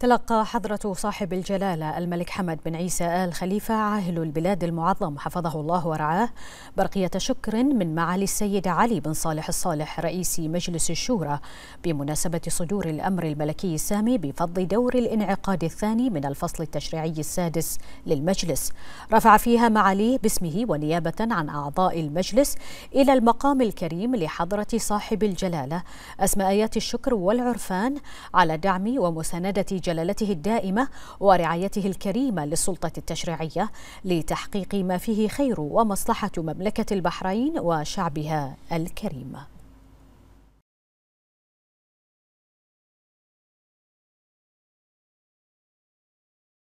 تلقى حضرة صاحب الجلالة الملك حمد بن عيسى آل خليفة عاهل البلاد المعظم حفظه الله ورعاه برقية شكر من معالي السيد علي بن صالح الصالح رئيس مجلس الشورى بمناسبة صدور الأمر الملكي السامي بفض دور الانعقاد الثاني من الفصل التشريعي السادس للمجلس رفع فيها معاليه باسمه ونيابة عن أعضاء المجلس إلى المقام الكريم لحضرة صاحب الجلالة أسماء آيات الشكر والعرفان على دعم ومساندة جلالته الدائمة ورعايته الكريمة للسلطة التشريعية لتحقيق ما فيه خير ومصلحة مملكة البحرين وشعبها الكريم